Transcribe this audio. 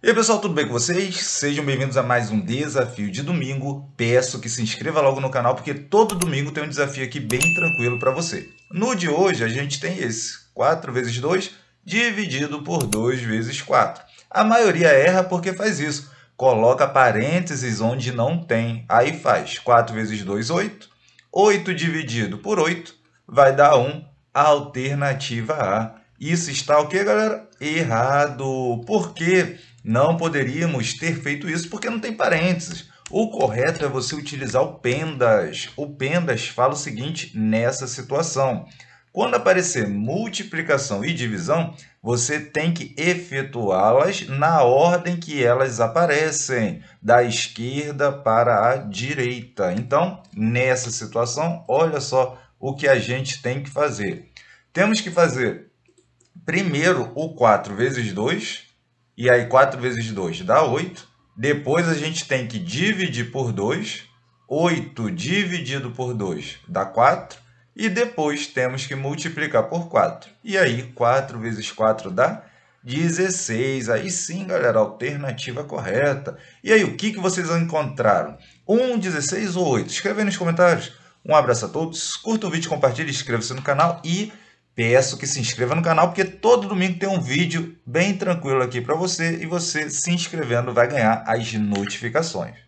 E aí pessoal, tudo bem com vocês? Sejam bem-vindos a mais um desafio de domingo. Peço que se inscreva logo no canal porque todo domingo tem um desafio aqui bem tranquilo para você. No de hoje a gente tem esse, 4 vezes 2 dividido por 2 vezes 4. A maioria erra porque faz isso, coloca parênteses onde não tem, aí faz 4 vezes 2, 8, 8 dividido por 8 vai dar 1, alternativa A. Isso está o que, galera? Errado. Por quê? Não poderíamos ter feito isso porque não tem parênteses. O correto é você utilizar o pendas. O pendas fala o seguinte nessa situação. Quando aparecer multiplicação e divisão, você tem que efetuá-las na ordem que elas aparecem, da esquerda para a direita. Então, nessa situação, olha só o que a gente tem que fazer. Temos que fazer primeiro o 4 vezes 2, e aí 4 vezes 2 dá 8. Depois a gente tem que dividir por 2, 8 dividido por 2 dá 4. E depois temos que multiplicar por 4. E aí 4 vezes 4 dá 16. Aí sim, galera, alternativa correta. E aí, o que, vocês encontraram? 1, 16 ou 8? Escreve aí nos comentários. Um abraço a todos, curta o vídeo, compartilhe, inscreva-se no canal e peço que se inscreva no canal, porque todo domingo tem um vídeo bem tranquilo aqui para você e você se inscrevendo vai ganhar as notificações.